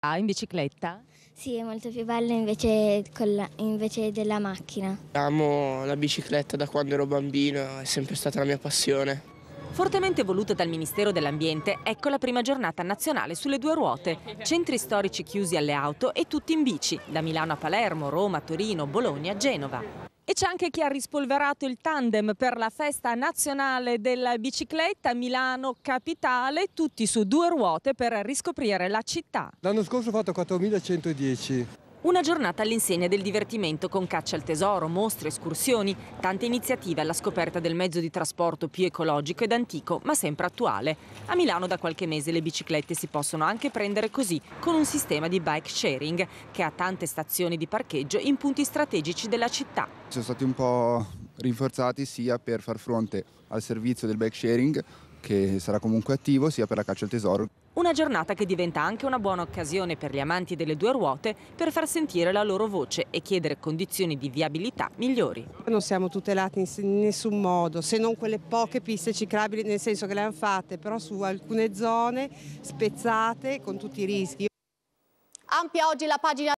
Ah, in bicicletta? Sì, è molto più bello invece, la, invece, della macchina. Amo la bicicletta da quando ero bambino, è sempre stata la mia passione. Fortemente voluta dal Ministero dell'Ambiente, ecco la prima giornata nazionale sulle due ruote. Centri storici chiusi alle auto e tutti in bici, da Milano a Palermo, Roma, Torino, Bologna, Genova. E c'è anche chi ha rispolverato il tandem per la festa nazionale della bicicletta Milano Capitale, tutti su due ruote per riscoprire la città. L'anno scorso ho fatto 4110. Una giornata all'insegna del divertimento con caccia al tesoro, mostre, escursioni, tante iniziative alla scoperta del mezzo di trasporto più ecologico ed antico, ma sempre attuale. A Milano da qualche mese le biciclette si possono anche prendere così, con un sistema di bike sharing che ha tante stazioni di parcheggio in punti strategici della città. Sono stati un po' rinforzati sia per far fronte al servizio del bike sharing, che sarà comunque attivo sia per la caccia al tesoro. Una giornata che diventa anche una buona occasione per gli amanti delle due ruote per far sentire la loro voce e chiedere condizioni di viabilità migliori. Non siamo tutelati in nessun modo, se non quelle poche piste ciclabili, nel senso che le hanno fatte, però su alcune zone spezzate con tutti i rischi. Ampia oggi la pagina